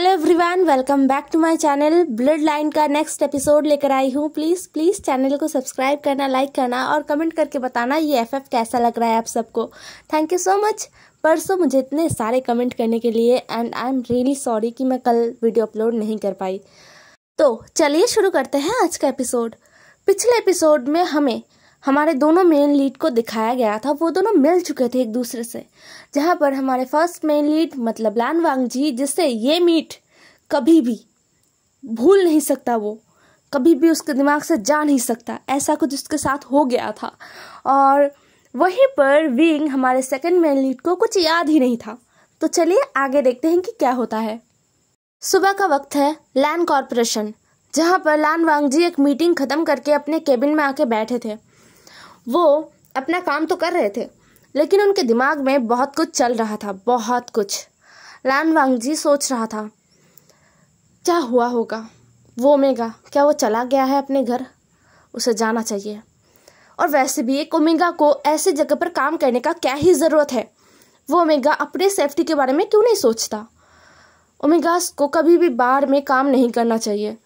hello everyone welcome back to my channel blood line का next episode लेकर आई हूँ प्लीज़ प्लीज़ चैनल को सब्सक्राइब करना लाइक करना और कमेंट करके बताना ये एफएफ कैसा लग रहा है आप सबको थैंक यू सो मच परसों मुझे इतने सारे कमेंट करने के लिए and I am really sorry कि मैं कल वीडियो अपलोड नहीं कर पाई तो चलिए शुरू करते हैं आज का एपिसोड पिछले एपिसोड में हमें हमारे दोनों मेन लीड को दिखाया गया था वो दोनों मिल चुके थे एक दूसरे से जहाँ पर हमारे फर्स्ट मेन लीड मतलब लान वांग जी जिससे ये मीट कभी भी भूल नहीं सकता वो कभी भी उसके दिमाग से जा नहीं सकता ऐसा कुछ उसके साथ हो गया था और वहीं पर विंग हमारे सेकंड मेन लीड को कुछ याद ही नहीं था तो चलिए आगे देखते हैं कि क्या होता है सुबह का वक्त है लैंड कॉरपोरेशन जहाँ पर लान वांगजी एक मीटिंग खत्म करके अपने केबिन में आके बैठे थे वो अपना काम तो कर रहे थे लेकिन उनके दिमाग में बहुत कुछ चल रहा था बहुत कुछ लान वांग जी सोच रहा था क्या हुआ होगा वो ओमेगा क्या वो चला गया है अपने घर उसे जाना चाहिए और वैसे भी एक ओमेगा को ऐसे जगह पर काम करने का क्या ही ज़रूरत है वो ओमेगा अपने सेफ्टी के बारे में क्यों नहीं सोचता ओमेगास को कभी भी बार में काम नहीं करना चाहिए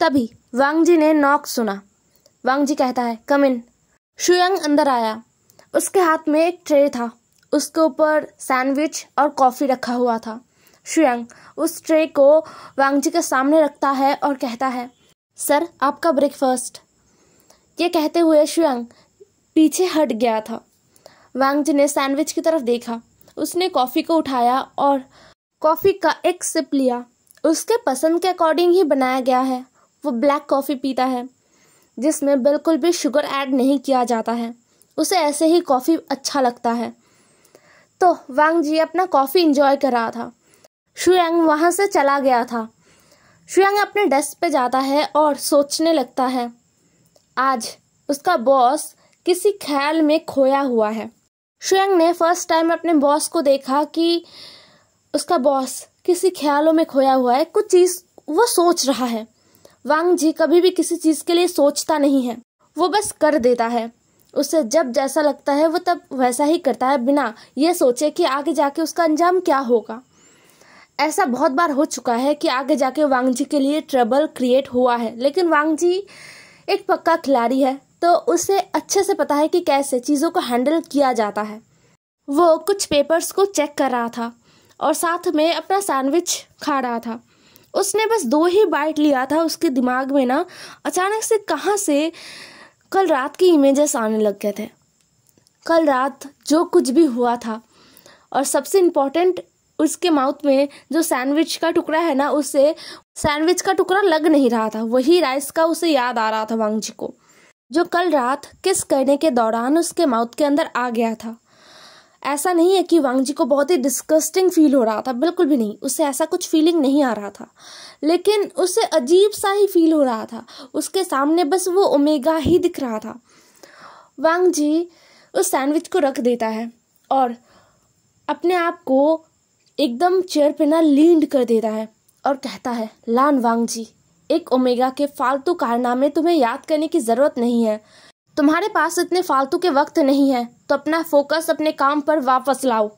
तभी वांगजी ने नॉक सुना वांगजी कहता है कम इन शुयंग अंदर आया उसके हाथ में एक ट्रे था उसके ऊपर सैंडविच और कॉफ़ी रखा हुआ था शुयंग उस ट्रे को वांगजी के सामने रखता है और कहता है सर आपका ब्रेकफास्ट ये कहते हुए शुयंग पीछे हट गया था वांगजी ने सैंडविच की तरफ देखा उसने कॉफ़ी को उठाया और कॉफ़ी का एक सिप लिया उसके पसंद के अकॉर्डिंग ही बनाया गया है वो ब्लैक कॉफ़ी पीता है जिसमें बिल्कुल भी शुगर ऐड नहीं किया जाता है उसे ऐसे ही कॉफ़ी अच्छा लगता है तो वांग जी अपना कॉफ़ी इंजॉय कर रहा था शुयांग वहाँ से चला गया था शुयांग अपने डेस्क पे जाता है और सोचने लगता है आज उसका बॉस किसी ख्याल में खोया हुआ है शुयांग ने फर्स्ट टाइम अपने बॉस को देखा कि उसका बॉस किसी ख्यालों में खोया हुआ है कुछ चीज़ वो सोच रहा है वांग जी कभी भी किसी चीज के लिए सोचता नहीं है वो बस कर देता है उसे जब जैसा लगता है वो तब वैसा ही करता है बिना यह सोचे कि आगे जाके उसका अंजाम क्या होगा ऐसा बहुत बार हो चुका है कि आगे जाके वांग जी के लिए ट्रबल क्रिएट हुआ है लेकिन वांग जी एक पक्का खिलाड़ी है तो उसे अच्छे से पता है कि कैसे चीज़ों को हैंडल किया जाता है वो कुछ पेपर्स को चेक कर रहा था और साथ में अपना सैंडविच खा रहा था उसने बस दो ही बाइट लिया था उसके दिमाग में ना अचानक से कहाँ से कल रात की इमेजेस आने लग गए थे कल रात जो कुछ भी हुआ था और सबसे इम्पोर्टेंट उसके माउथ में जो सैंडविच का टुकड़ा है ना उसे सैंडविच का टुकड़ा लग नहीं रहा था वही राइस का उसे याद आ रहा था वांगजी को जो कल रात किस करने के दौरान उसके माउथ के अंदर आ गया था ऐसा नहीं है कि वांगजी को बहुत ही डिस्कस्टिंग फील हो रहा था बिल्कुल भी नहीं उससे ऐसा कुछ फीलिंग नहीं आ रहा था लेकिन उससे अजीब सा ही फील हो रहा था उसके सामने बस वो ओमेगा ही दिख रहा था वांग जी उस सैंडविच को रख देता है और अपने आप को एकदम चेयर पे ना लीड कर देता है और कहता है लान वांग जी एक ओमेगा के फालतू कारनामे तुम्हें याद करने की ज़रूरत नहीं है तुम्हारे पास इतने फालतू के वक्त नहीं है तो अपना फोकस अपने काम पर वापस लाओ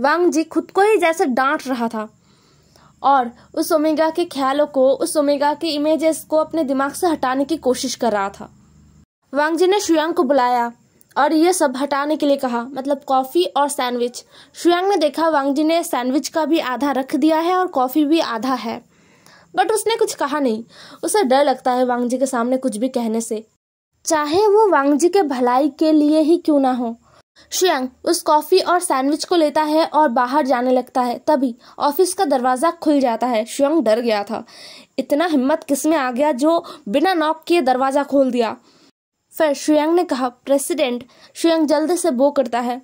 वांग जी खुद को ही जैसे डांट रहा था और उस ओमेगा के ख्यालों को उस ओमेगा के इमेजेस को अपने दिमाग से हटाने की कोशिश कर रहा था वांग जी ने शुयांग को बुलाया और यह सब हटाने के लिए कहा मतलब कॉफ़ी और सैंडविच शुयांग ने देखा वांग जी ने सैंडविच का भी आधा रख दिया है और कॉफ़ी भी आधा है बट उसने कुछ कहा नहीं उसे डर लगता है वांग जी के सामने कुछ भी कहने से चाहे वो वांगजी के भलाई के लिए ही क्यों ना हो श्रेयंग उस कॉफी और सैंडविच को लेता है और बाहर जाने लगता है तभी ऑफिस का दरवाजा खुल जाता है श्रेयंग डर गया था इतना हिम्मत किस में आ गया जो बिना नॉक किए दरवाजा खोल दिया फिर श्रेयंग ने कहा प्रेसिडेंट श्रेयंग जल्द से बो करता है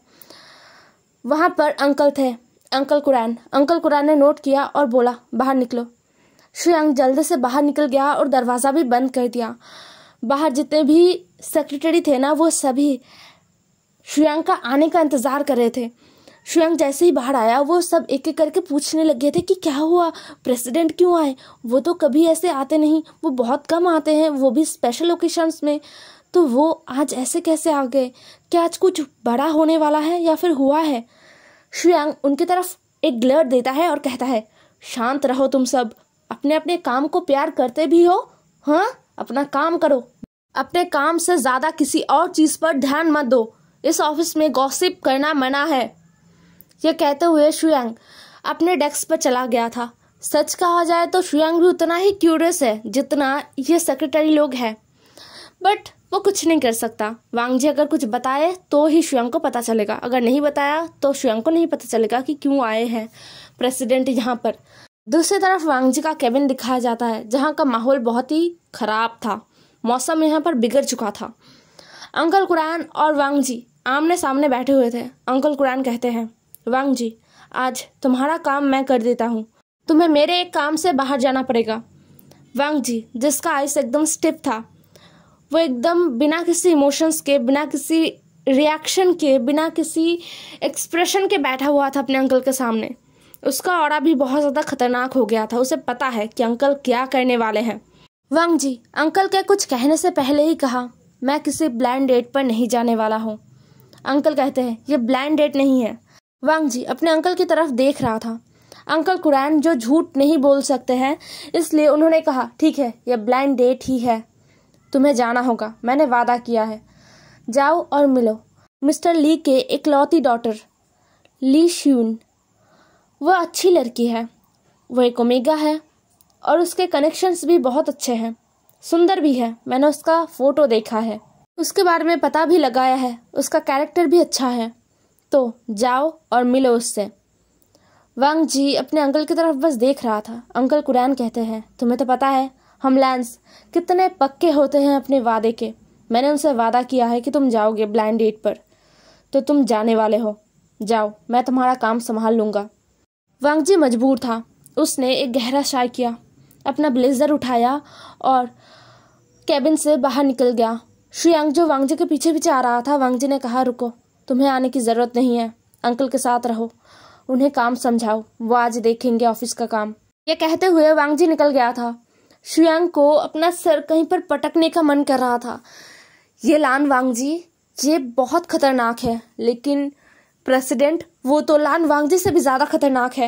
वहां पर अंकल थे अंकल कुरान अंकल कुरान ने नोट किया और बोला बाहर निकलो श्रेयंग जल्द से बाहर निकल गया और दरवाज़ा भी बंद कर दिया बाहर जितने भी सेक्रेटरी थे ना वो सभी श्रेयंक का आने का इंतज़ार कर रहे थे श्रेयंक जैसे ही बाहर आया वो सब एक एक करके पूछने लग गए थे कि क्या हुआ प्रेसिडेंट क्यों आए वो तो कभी ऐसे आते नहीं वो बहुत कम आते हैं वो भी स्पेशल ओकेशंस में तो वो आज ऐसे कैसे आ गए क्या आज कुछ बड़ा होने वाला है या फिर हुआ है श्रेयंक उनकी तरफ एक ग्लर देता है और कहता है शांत रहो तुम सब अपने अपने काम को प्यार करते भी हो हाँ अपना काम करो अपने काम से ज़्यादा किसी और चीज़ पर ध्यान मत दो इस ऑफिस में गॉसिप करना मना है यह कहते हुए शुयांग अपने डेस्क पर चला गया था सच कहा जाए तो शुयांग भी उतना ही क्यूरियस है जितना ये सेक्रेटरी लोग हैं बट वो कुछ नहीं कर सकता वांगजी अगर कुछ बताए तो ही शुयांग को पता चलेगा अगर नहीं बताया तो शुयांग को नहीं पता चलेगा कि क्यों आए हैं प्रेसिडेंट यहाँ पर दूसरी तरफ वांगजी का केबिन दिखाया जाता है जहाँ का माहौल बहुत ही खराब था मौसम यहाँ पर बिगड़ चुका था अंकल कुरान और वांगजी आमने सामने बैठे हुए थे अंकल कुरान कहते हैं वांगजी आज तुम्हारा काम मैं कर देता हूँ तुम्हें मेरे एक काम से बाहर जाना पड़ेगा वांग जी जिसका आइस एकदम स्टिप था वो एकदम बिना किसी इमोशंस के बिना किसी रिएक्शन के बिना किसी एक्सप्रेशन के बैठा हुआ था अपने अंकल के सामने उसका और भी बहुत ज़्यादा खतरनाक हो गया था उसे पता है कि अंकल क्या करने वाले हैं वंग जी अंकल के कुछ कहने से पहले ही कहा मैं किसी ब्लाइंड डेट पर नहीं जाने वाला हूँ अंकल कहते हैं ये ब्लाइंड डेट नहीं है वंग जी अपने अंकल की तरफ देख रहा था अंकल कुरान जो झूठ नहीं बोल सकते हैं इसलिए उन्होंने कहा ठीक है यह ब्लाइंड डेट ही है तुम्हें जाना होगा मैंने वादा किया है जाओ और मिलो मिस्टर ली के इकलौती डॉटर ली श्यून वह अच्छी लड़की है वह एक ओमेगा है और उसके कनेक्शंस भी बहुत अच्छे हैं सुंदर भी है मैंने उसका फ़ोटो देखा है उसके बारे में पता भी लगाया है उसका कैरेक्टर भी अच्छा है तो जाओ और मिलो उससे वांग जी अपने अंकल की तरफ बस देख रहा था अंकल कुरान कहते हैं तुम्हें तो पता है हम लैंस कितने पक्के होते हैं अपने वादे के मैंने उनसे वादा किया है कि तुम जाओगे ब्लाइंड डेट पर तो तुम जाने वाले हो जाओ मैं तुम्हारा काम संभाल लूँगा वांगजी मजबूर था उसने एक गहरा शाय किया अपना ब्लेजर उठाया और कैबिन से बाहर निकल गया श्री जो वांगजी के पीछे पीछे आ रहा था वांगजी ने कहा रुको तुम्हें आने की ज़रूरत नहीं है अंकल के साथ रहो उन्हें काम समझाओ वो आज देखेंगे ऑफिस का काम ये कहते हुए वांगजी निकल गया था श्रियांग को अपना सर कहीं पर पटकने का मन कर रहा था ये लान वांगजी ये बहुत खतरनाक है लेकिन प्रेसिडेंट वो तो लान वांगजी से भी ज़्यादा खतरनाक है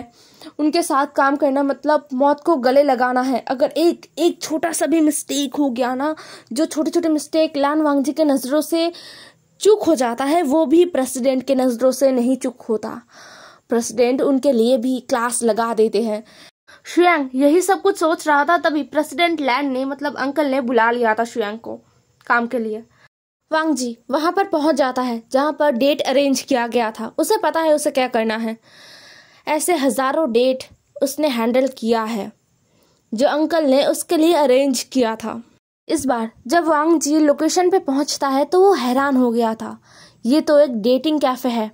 उनके साथ काम करना मतलब मौत को गले लगाना है अगर एक एक छोटा सा भी मिस्टेक हो गया ना जो छोटे छोटे मिस्टेक लान वांगजी के नज़रों से चुक हो जाता है वो भी प्रेसिडेंट के नज़रों से नहीं चुक होता प्रेसिडेंट उनके लिए भी क्लास लगा देते हैं शुयांग यही सब कुछ सोच रहा था तभी प्रेसिडेंट लैंड ने मतलब अंकल ने बुला लिया था शुयांग को काम के लिए वांग जी वहाँ पर पहुँच जाता है जहाँ पर डेट अरेंज किया गया था उसे पता है उसे क्या करना है ऐसे हज़ारों डेट उसने हैंडल किया है जो अंकल ने उसके लिए अरेंज किया था इस बार जब वांग जी लोकेशन पे पहुंचता है तो वो हैरान हो गया था ये तो एक डेटिंग कैफ़े है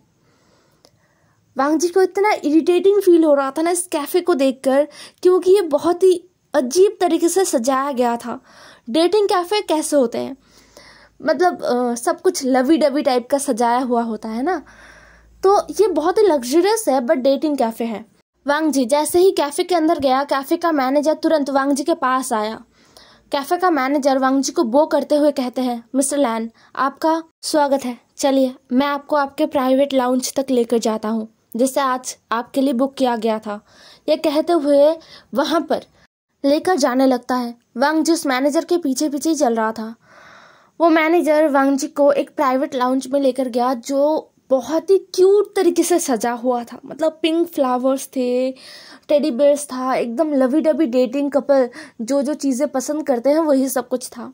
वांग जी को इतना इरिटेटिंग फील हो रहा था ना इस कैफ़े को देखकर क्योंकि ये बहुत ही अजीब तरीके से सजाया गया था डेटिंग कैफ़े कैसे होते हैं मतलब आ, सब कुछ लवी डवी टाइप का सजाया हुआ होता है ना तो ये बहुत ही लग्जरियस है बट डेटिंग कैफ़े है वांग जी जैसे ही कैफ़े के अंदर गया कैफ़े का मैनेजर तुरंत वांग जी के पास आया कैफ़े का मैनेजर वांग जी को बो करते हुए कहते हैं मिस्टर लैन आपका स्वागत है चलिए मैं आपको आपके प्राइवेट लाउंज तक लेकर जाता हूँ जिसे आज आपके लिए बुक किया गया था यह कहते हुए वहाँ पर लेकर जाने लगता है वांग जी उस मैनेजर के पीछे पीछे चल रहा था वो मैनेजर वांगजी को एक प्राइवेट लाउंज में लेकर गया जो बहुत ही क्यूट तरीके से सजा हुआ था मतलब पिंक फ्लावर्स थे टेडी बेयर्स था एकदम लवी डबी डेटिंग कपल जो जो चीज़ें पसंद करते हैं वही सब कुछ था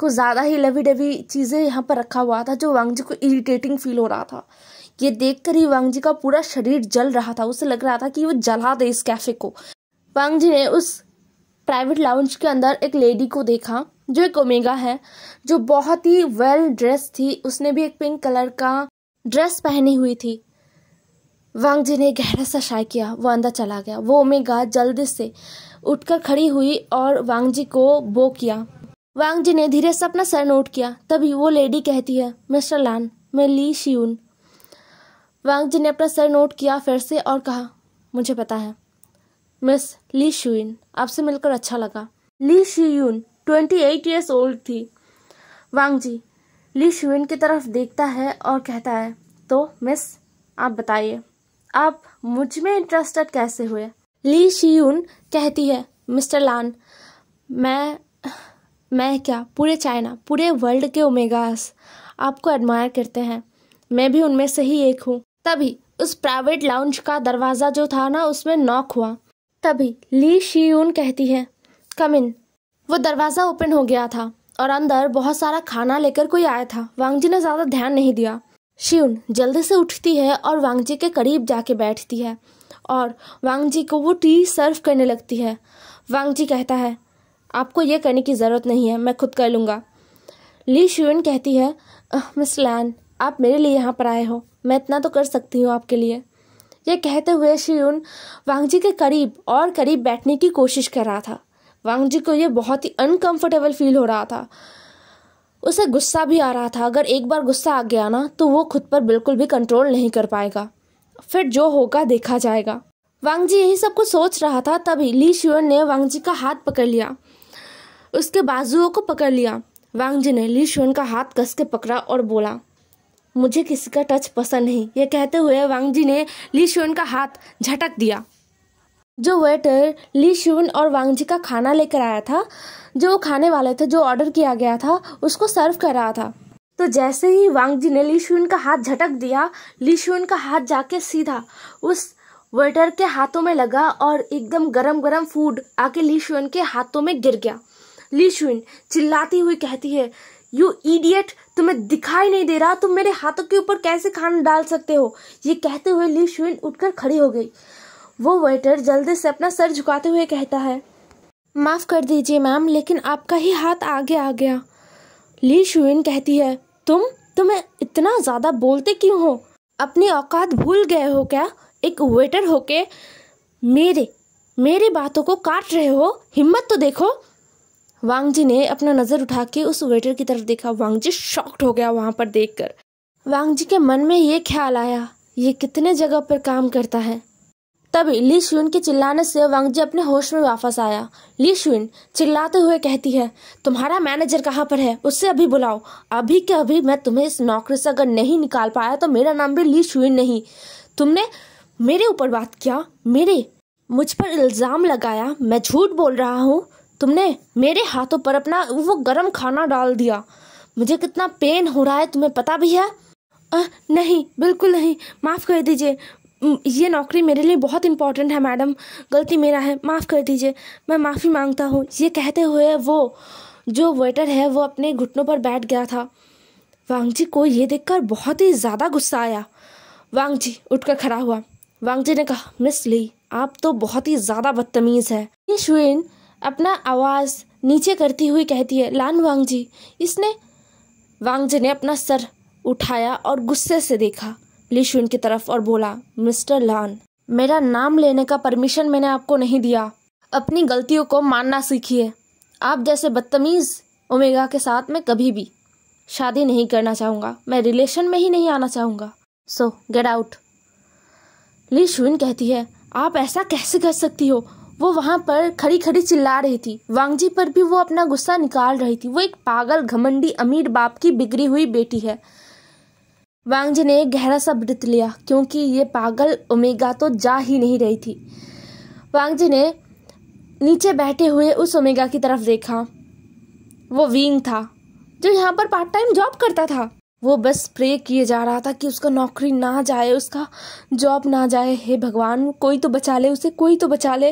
कुछ ज़्यादा ही लवी डबी चीज़ें यहाँ पर रखा हुआ था जो वांगजी को इरिटेटिंग फील हो रहा था ये देख ही वांगजी का पूरा शरीर जल रहा था उसे लग रहा था कि वो जला दे इस कैफ़े को वांगजी ने उस प्राइवेट लाउंज के अंदर एक लेडी को देखा जो एक ओमेगा है जो बहुत ही वेल ड्रेस थी उसने भी एक पिंक कलर का ड्रेस पहनी हुई थी वांग जी ने गहरा सा शाय किया वो अंदर चला गया वो ओमेगा जल्दी से उठकर खड़ी हुई और वांग जी को बो किया वांग जी ने धीरे से अपना सर नोट किया तभी वो लेडी कहती है मिस्टर लान मैं ली शियून वांग जी ने अपना सर नोट किया फिर से और कहा मुझे पता है मिस ली शुइन आपसे मिलकर अच्छा लगा Li Shiyun twenty eight years old थी वांग जी ली शुविन की तरफ देखता है और कहता है तो मिस आप बताइए आप मुझ में इंटरेस्टेड कैसे हुए ली शीयून कहती है मिस्टर लान मैं मैं क्या पूरे चाइना पूरे वर्ल्ड के ओमेगास आपको एडमायर करते हैं मैं भी उनमें से ही एक हूँ तभी उस प्राइवेट लाउंज का दरवाज़ा जो था ना उसमें नॉक हुआ तभी ली शीयून कहती है कम इन वो दरवाज़ा ओपन हो गया था और अंदर बहुत सारा खाना लेकर कोई आया था वांगजी ने ज़्यादा ध्यान नहीं दिया शिवन जल्दी से उठती है और वांगजी के करीब जाके बैठती है और वांगजी को वो टी सर्व करने लगती है वांगजी कहता है आपको ये करने की ज़रूरत नहीं है मैं खुद कर लूँगा ली शिवन कहती है मिस लैन आप मेरे लिए यहाँ पर आए हो मैं इतना तो कर सकती हूँ आपके लिए यह कहते हुए शिवन वांगजी के करीब और करीब बैठने की कोशिश कर रहा था वांगजी को ये बहुत ही अनकंफर्टेबल फील हो रहा था उसे गुस्सा भी आ रहा था अगर एक बार गुस्सा आ गया ना तो वो खुद पर बिल्कुल भी कंट्रोल नहीं कर पाएगा फिर जो होगा देखा जाएगा वांगजी यही सब कुछ सोच रहा था तभी ली शिवन ने वांगजी का हाथ पकड़ लिया उसके बाजुओं को पकड़ लिया वांगजी ने ली शिवन का हाथ कस के पकड़ा और बोला मुझे किसी का टच पसंद नहीं ये कहते हुए वांगजी ने ली शिवन का हाथ झटक दिया जो वेटर ली शुन और वांगजी का खाना लेकर आया था जो वो खाने वाले थे जो ऑर्डर किया गया था उसको सर्व कर रहा था तो जैसे ही वांगजी ने ली शुन का हाथ झटक दिया ली शिवन का हाथ जाके सीधा उस वेटर के हाथों में लगा और एकदम गरम गरम फूड आके ली शिवन के हाथों में गिर गया ली शिवन चिल्लाती हुई कहती है यू इडियट तुम्हें दिखाई नहीं दे रहा तुम मेरे हाथों के ऊपर कैसे खाना डाल सकते हो ये कहते हुए ली शिवन उठकर खड़ी हो गई वो वेटर जल्दी से अपना सर झुकाते हुए कहता है माफ़ कर दीजिए मैम लेकिन आपका ही हाथ आगे आ गया ली शुविन कहती है तुम तुम्हें इतना ज़्यादा बोलते क्यों हो अपनी औकात भूल गए हो क्या एक वेटर होके मेरे मेरी बातों को काट रहे हो हिम्मत तो देखो वांगजी ने अपना नज़र उठा के उस वेटर की तरफ देखा वांगजी शॉक्ट हो गया वहाँ पर देखकर वांगजी के मन में ये ख्याल आया ये कितने जगह पर काम करता है तभी ली शुन के चिल्लाने से वांगजी अपने होश में वापस आया ली शुन चिल्लाते हुए कहती है तुम्हारा मैनेजर कहाँ पर है उससे अभी बुलाओ अभी के अभी मैं तुम्हें इस नौकरी से अगर नहीं निकाल पाया तो मेरा नाम भी ली शुन नहीं तुमने मेरे ऊपर बात किया मेरे मुझ पर इल्ज़ाम लगाया मैं झूठ बोल रहा हूँ तुमने मेरे हाथों पर अपना वो गर्म खाना डाल दिया मुझे कितना पेन हो रहा है तुम्हें पता भी है आ, नहीं बिल्कुल नहीं माफ़ कर दीजिए ये नौकरी मेरे लिए बहुत इंपॉर्टेंट है मैडम गलती मेरा है माफ़ कर दीजिए मैं माफ़ी मांगता हूँ ये कहते हुए वो जो वेटर है वो अपने घुटनों पर बैठ गया था वांगजी को ये देखकर बहुत ही ज़्यादा गुस्सा आया वांगजी उठकर खड़ा हुआ वांगजी ने कहा मिस ली आप तो बहुत ही ज़्यादा बदतमीज़ है ये अपना आवाज़ नीचे करती हुई कहती है लान वांगजी इसने वांगजी ने अपना सर उठाया और गुस्से से देखा लिशुन की तरफ और बोला मिस्टर लान मेरा नाम लेने का परमिशन मैंने आपको नहीं दिया अपनी गलतियों को मानना सीखिए आप जैसे बदतमीज़ ओमेगा के साथ मैं कभी भी शादी नहीं करना चाहूँगा मैं रिलेशन में ही नहीं आना चाहूँगा सो गेट आउट ली शुन कहती है आप ऐसा कैसे कर सकती हो वो वहाँ पर खड़ी खड़ी चिल्ला रही थी वांगजी पर भी वो अपना गुस्सा निकाल रही थी वो एक पागल घमंडी अमीर बाप की बिगड़ी हुई बेटी है वांगजी ने गहरा सा वृत लिया क्योंकि ये पागल ओमेगा तो जा ही नहीं रही थी वांगजी ने नीचे बैठे हुए उस ओमेगा की तरफ देखा वो विंग था जो यहाँ पर पार्ट टाइम जॉब करता था वो बस प्रे किए जा रहा था कि उसका नौकरी ना जाए उसका जॉब ना जाए हे भगवान कोई तो बचा ले उसे कोई तो बचा ले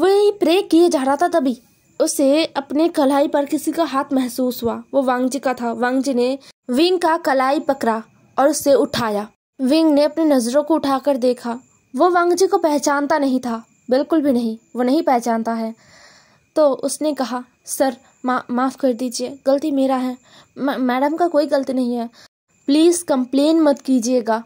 वो यही प्रे किए जा रहा था तभी उसे अपने कलाई पर किसी का हाथ महसूस हुआ वो वांगजी का था वांगजी ने विंग का कलाई पकड़ा और उसे उठाया विंग ने अपनी नजरों को उठाकर देखा वो वांगजी को पहचानता नहीं था बिल्कुल भी नहीं वो नहीं पहचानता है तो उसने कहा सर मा माफ़ कर दीजिए गलती मेरा है मैडम का कोई गलती नहीं है प्लीज़ कंप्लेन मत कीजिएगा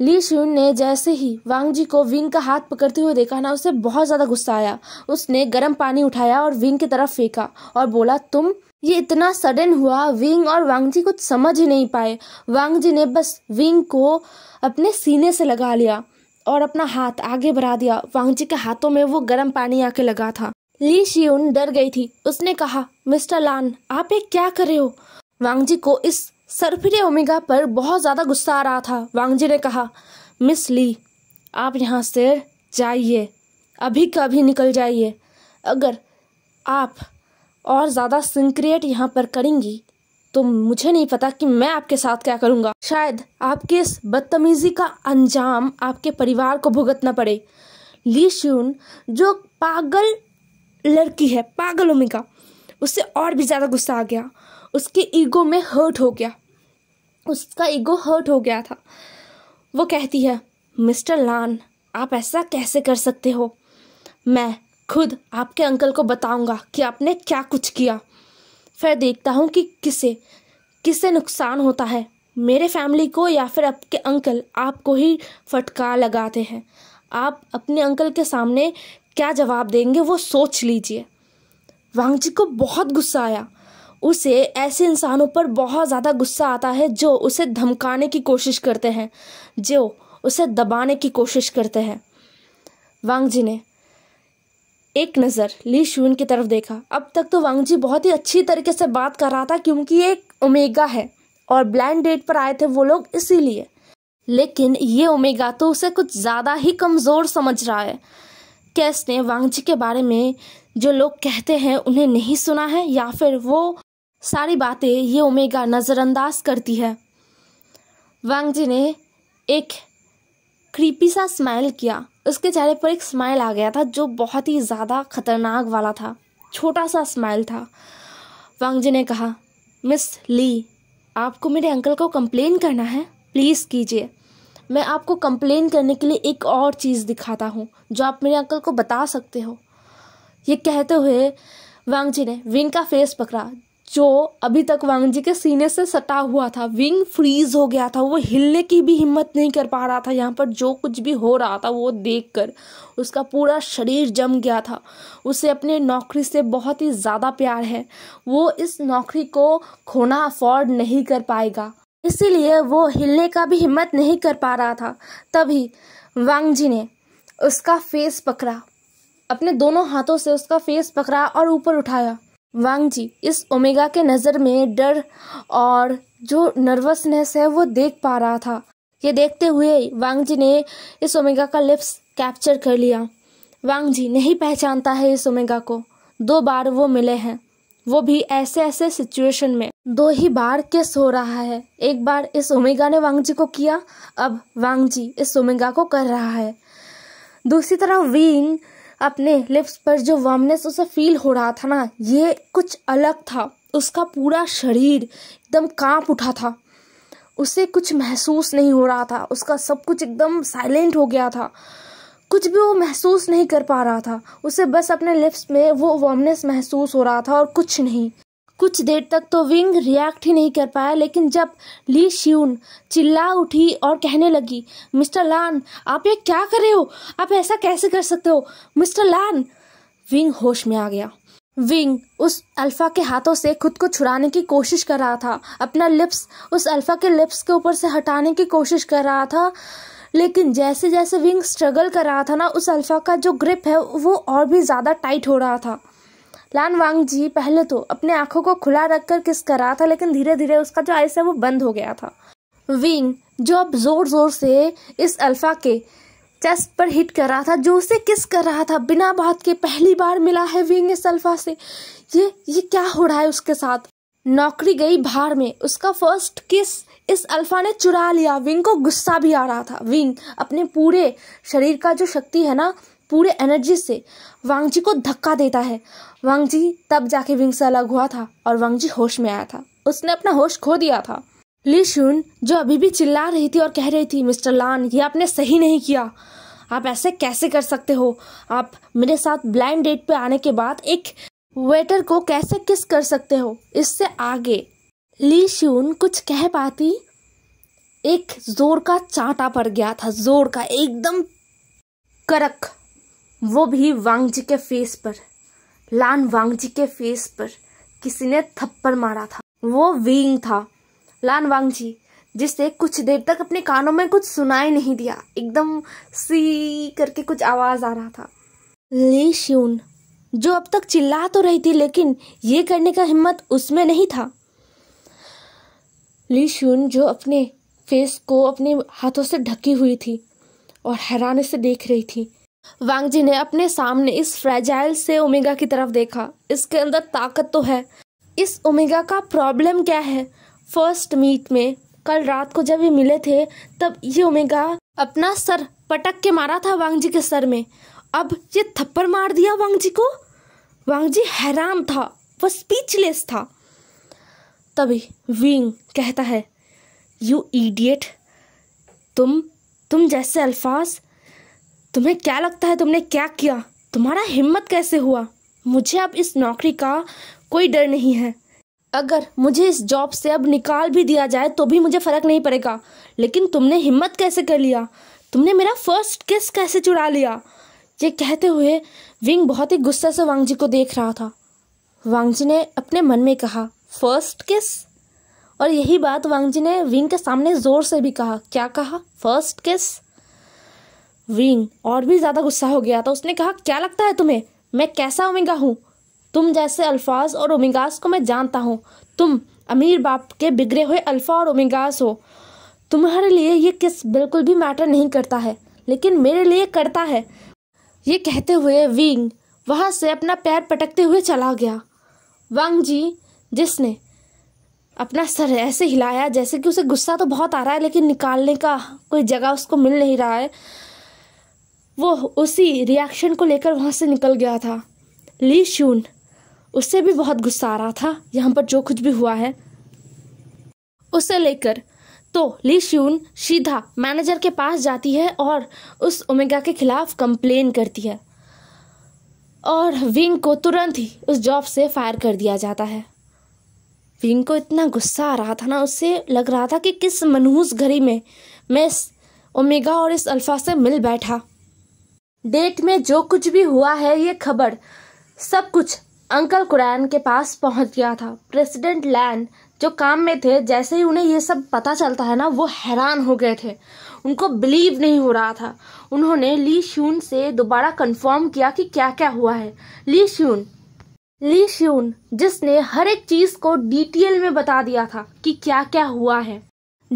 ली शून ने जैसे ही वांगजी को विंग का हाथ पकड़ते हुए देखा ना उसे बहुत ज़्यादा गुस्सा आया उसने गर्म पानी उठाया और विंग की तरफ फेंका और बोला तुम ये इतना सडन हुआ विंग और वांगजी कुछ समझ ही नहीं पाए वांगजी ने बस विंग को अपने सीने से लगा लिया और अपना हाथ आगे बढ़ा दिया जी के हाथों में वो गर्म पानी आके लगा था ली शियुन डर गई थी उसने कहा मिस्टर लान आप ये क्या कर रहे हो वांगजी को इस सरफिरे ओमेगा पर बहुत ज़्यादा गुस्सा आ रहा था वांगजी ने कहा मिस ली आप यहाँ से जाइए अभी का अभी निकल जाइए अगर आप और ज़्यादा सिंक्रिएट यहाँ पर करेंगी तो मुझे नहीं पता कि मैं आपके साथ क्या करूँगा शायद आपकी इस बदतमीज़ी का अंजाम आपके परिवार को भुगतना पड़े ली श्यून जो पागल लड़की है पागल उमिका उससे और भी ज़्यादा गुस्सा आ गया उसके ईगो में हर्ट हो गया उसका ईगो हर्ट हो गया था वो कहती है मिस्टर लान आप ऐसा कैसे कर सकते हो मैं खुद आपके अंकल को बताऊंगा कि आपने क्या कुछ किया फिर देखता हूँ कि किसे किससे नुकसान होता है मेरे फैमिली को या फिर आपके अंकल आपको ही फटकार लगाते हैं आप अपने अंकल के सामने क्या जवाब देंगे वो सोच लीजिए वांगजी को बहुत गुस्सा आया उसे ऐसे इंसानों पर बहुत ज़्यादा गुस्सा आता है जो उसे धमकाने की कोशिश करते हैं जो उसे दबाने की कोशिश करते हैं वांगजी ने एक नज़र ली शून की तरफ देखा अब तक तो वांगजी बहुत ही अच्छी तरीके से बात कर रहा था क्योंकि एक ओमेगा है और ब्लाइंड डेट पर आए थे वो लोग इसीलिए लेकिन ये ओमेगा तो उसे कुछ ज़्यादा ही कमज़ोर समझ रहा है कैस ने वांगजी के बारे में जो लोग कहते हैं उन्हें नहीं सुना है या फिर वो सारी बातें ये ओमेगा नज़रअंदाज करती है वांगजी ने एक क्रीपी सा स्माइल किया उसके चेहरे पर एक स्माइल आ गया था जो बहुत ही ज़्यादा खतरनाक वाला था छोटा सा स्माइल था वांगजी ने कहा मिस ली आपको मेरे अंकल को कंप्लेन करना है प्लीज़ कीजिए मैं आपको कंप्लेन करने के लिए एक और चीज़ दिखाता हूँ जो आप मेरे अंकल को बता सकते हो ये कहते हुए वांगजी ने विन का फेस पकड़ा जो अभी तक वांग जी के सीने से सटा हुआ था विंग फ्रीज हो गया था वो हिलने की भी हिम्मत नहीं कर पा रहा था यहाँ पर जो कुछ भी हो रहा था वो देखकर उसका पूरा शरीर जम गया था उसे अपने नौकरी से बहुत ही ज़्यादा प्यार है वो इस नौकरी को खोना अफोर्ड नहीं कर पाएगा इसीलिए वो हिलने का भी हिम्मत नहीं कर पा रहा था तभी वांग जी ने उसका फेस पकड़ा अपने दोनों हाथों से उसका फेस पकड़ा और ऊपर उठाया वांग जी इस ओमेगा के नज़र में डर और जो नर्वसनेस है वो देख पा रहा था ये देखते हुए वांग जी ने इस ओमेगा का लिप्स कैप्चर कर लिया वांग जी नहीं पहचानता है इस ओमेगा को दो बार वो मिले हैं वो भी ऐसे ऐसे सिचुएशन में दो ही बार किस हो रहा है एक बार इस ओमेगा ने वांग जी को किया अब वांग जी इस ओमेगा को कर रहा है दूसरी तरफ वीन अपने लिप्स पर जो वार्मनेस उसे फील हो रहा था ना ये कुछ अलग था उसका पूरा शरीर एकदम कांप उठा था उसे कुछ महसूस नहीं हो रहा था उसका सब कुछ एकदम साइलेंट हो गया था कुछ भी वो महसूस नहीं कर पा रहा था उसे बस अपने लिप्स में वो वार्मनेस महसूस हो रहा था और कुछ नहीं कुछ देर तक तो विंग रिएक्ट ही नहीं कर पाया लेकिन जब ली श्यून चिल्ला उठी और कहने लगी मिस्टर लान आप ये क्या कर रहे हो आप ऐसा कैसे कर सकते हो मिस्टर लान विंग होश में आ गया विंग उस अल्फ़ा के हाथों से खुद को छुड़ाने की कोशिश कर रहा था अपना लिप्स उस अल्फ़ा के लिप्स के ऊपर से हटाने की कोशिश कर रहा था लेकिन जैसे जैसे विंग स्ट्रगल कर रहा था ना उस अल्फ़ा का जो ग्रिप है वो और भी ज़्यादा टाइट हो रहा था लान वांग जी पहले तो अपने आंखों को खुला रखकर किस कर रहा था लेकिन धीरे धीरे उसका जो आइस है वो बंद हो गया था विंग जो अब जोर जोर से इस अल्फा के चेस्ट पर हिट कर रहा था जो उसे किस कर रहा था बिना बात के पहली बार मिला है विंग इस अल्फा से ये ये क्या हो रहा है उसके साथ नौकरी गई भार में उसका फर्स्ट किस इस अल्फा ने चुरा लिया विंग को गुस्सा भी आ रहा था विंग अपने पूरे शरीर का जो शक्ति है ना पूरे एनर्जी से वांगजी को धक्का देता है वांगजी तब जाके विंग से अलग हुआ था और वांगजी होश में आया था उसने अपना होश खो दिया था ली शून जो अभी भी चिल्ला रही थी और कह रही थी मिस्टर लान ये आपने सही नहीं किया आप ऐसे कैसे कर सकते हो आप मेरे साथ ब्लाइंड डेट पे आने के बाद एक वेटर को कैसे किस कर सकते हो इससे आगे ली श्यून कुछ कह पाती एक जोर का चांटा पड़ गया था जोर का एकदम करक वो भी वांगजी के फेस पर लान वांगजी के फेस पर किसी ने थप्पड़ मारा था वो वींग था लान वांगजी जिसने कुछ देर तक अपने कानों में कुछ सुनाई नहीं दिया एकदम सी करके कुछ आवाज आ रहा था ली श्यून जो अब तक चिल्ला तो रही थी लेकिन ये करने का हिम्मत उसमें नहीं था ली शून जो अपने फेस को अपने हाथों से ढकी हुई थी और हैरानी से देख रही थी वांगजी ने अपने सामने इस फ्रेजाइल से ओमेगा की तरफ देखा इसके अंदर ताकत तो है इस ओमेगा का प्रॉब्लम क्या है फर्स्ट मीट में कल रात को जब ये मिले थे तब ये ओमेगा अपना सर पटक के मारा था वांगजी के सर में अब ये थप्पड़ मार दिया वांगजी को वांगजी हैरान था वह स्पीचलेस था तभी विंग कहता है यू ईडियट तुम तुम जैसे अल्फाज तुम्हें क्या लगता है तुमने क्या किया तुम्हारा हिम्मत कैसे हुआ मुझे अब इस नौकरी का कोई डर नहीं है अगर मुझे इस जॉब से अब निकाल भी दिया जाए तो भी मुझे फ़र्क नहीं पड़ेगा लेकिन तुमने हिम्मत कैसे कर लिया तुमने मेरा फर्स्ट किस कैसे चुरा लिया ये कहते हुए विंग बहुत ही गुस्सा से वांगजी को देख रहा था जी ने अपने मन में कहा फर्स्ट किस और यही बात वांगजी ने विंग के सामने ज़ोर से भी कहा क्या कहा फर्स्ट किस विंग और भी ज़्यादा गुस्सा हो गया था तो उसने कहा क्या लगता है तुम्हें मैं कैसा ओमेगा हूँ तुम जैसे अल्फाज और ओमेगास को मैं जानता हूँ तुम अमीर बाप के बिगड़े हुए अल्फा और ओमेगास हो तुम्हारे लिए ये किस बिल्कुल भी मैटर नहीं करता है लेकिन मेरे लिए करता है ये कहते हुए विंग वहाँ से अपना पैर पटकते हुए चला गया वांग जी जिसने अपना सर ऐसे हिलाया जैसे कि उसे गुस्सा तो बहुत आ रहा है लेकिन निकालने का कोई जगह उसको मिल नहीं रहा है वो उसी रिएक्शन को लेकर वहाँ से निकल गया था ली शून उससे भी बहुत गुस्सा आ रहा था यहाँ पर जो कुछ भी हुआ है उसे लेकर तो ली श्यून सीधा मैनेजर के पास जाती है और उस ओमेगा के खिलाफ कंप्लेन करती है और विंग को तुरंत ही उस जॉब से फायर कर दिया जाता है विंग को इतना गुस्सा आ रहा था ना उससे लग रहा था कि किस मनहूस घड़ी में मैं इस ओमेगा और इस अल्फा से मिल बैठा डेट में जो कुछ भी हुआ है ये खबर सब कुछ अंकल कुरैन के पास पहुंच गया था प्रेसिडेंट लैन जो काम में थे जैसे ही उन्हें ये सब पता चलता है ना वो हैरान हो गए थे उनको बिलीव नहीं हो रहा था उन्होंने ली श्यून से दोबारा कंफर्म किया कि क्या क्या हुआ है ली श्यून ली श्यून जिसने हर एक चीज को डिटेल में बता दिया था कि क्या क्या हुआ है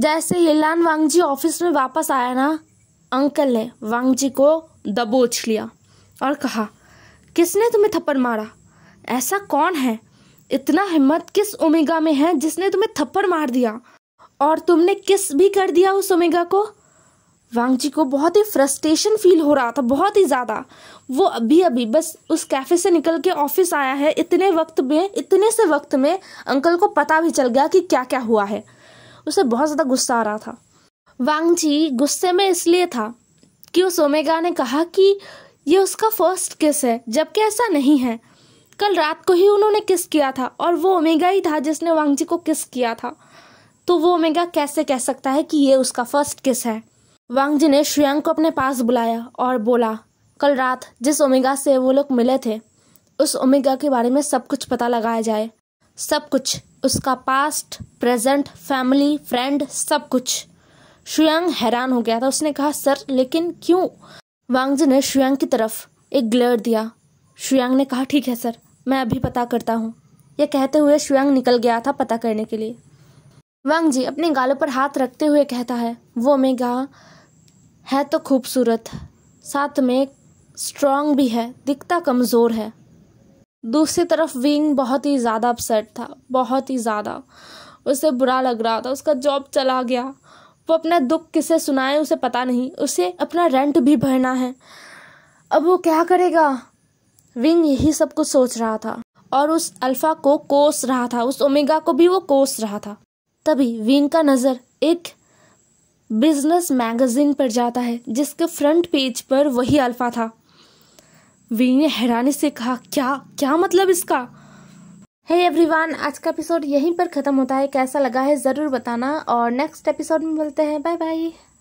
जैसे ये लान वांगजी ऑफिस में वापस आया ना अंकल ने जी को दबोच लिया और कहा किसने तुम्हें थप्पड़ मारा ऐसा कौन है इतना हिम्मत किस ओमेगा में है जिसने तुम्हें थप्पड़ मार दिया और तुमने किस भी कर दिया उस ओमेगा को वांगजी को बहुत ही फ्रस्ट्रेशन फील हो रहा था बहुत ही ज़्यादा वो अभी अभी बस उस कैफ़े से निकल के ऑफिस आया है इतने वक्त में इतने से वक्त में अंकल को पता भी चल गया कि क्या क्या हुआ है उसे बहुत ज़्यादा गुस्सा आ रहा था वांगजी गुस्से में इसलिए था कि उस ओमेगा ने कहा कि ये उसका फर्स्ट किस है जबकि ऐसा नहीं है कल रात को ही उन्होंने किस किया था और वो ओमेगा ही था जिसने वांगजी को किस किया था तो वो ओमेगा कैसे कह सकता है कि ये उसका फर्स्ट किस है वांगजी ने श्रेयांक को अपने पास बुलाया और बोला कल रात जिस ओमेगा से वो लोग मिले थे उस ओमेगा के बारे में सब कुछ पता लगाया जाए सब कुछ उसका पास्ट प्रेजेंट फैमिली फ्रेंड सब कुछ शुयांग हैरान हो गया था उसने कहा सर लेकिन क्यों वांगजी ने शुयांग की तरफ एक ग्लेयर दिया शुयांग ने कहा ठीक है सर मैं अभी पता करता हूँ यह कहते हुए शुयांग निकल गया था पता करने के लिए जी अपने गालों पर हाथ रखते हुए कहता है वो मेगा है तो खूबसूरत साथ में स्ट्रांग भी है दिखता कमज़ोर है दूसरी तरफ विंग बहुत ही ज़्यादा अपसेट था बहुत ही ज़्यादा उसे बुरा लग रहा था उसका जॉब चला गया वो अपना दुख किसे सुनाए उसे पता नहीं उसे अपना रेंट भी भरना है अब वो क्या करेगा विंग यही सब कुछ सोच रहा था और उस अल्फा को कोस रहा था उस ओमेगा को भी वो कोस रहा था तभी विंग का नज़र एक बिजनेस मैगजीन पर जाता है जिसके फ्रंट पेज पर वही अल्फा था विंग ने हैरानी से कहा क्या क्या मतलब इसका हे hey एवरीवन आज का एपिसोड यहीं पर ख़त्म होता है कैसा लगा है ज़रूर बताना और नेक्स्ट एपिसोड में मिलते हैं बाय बाय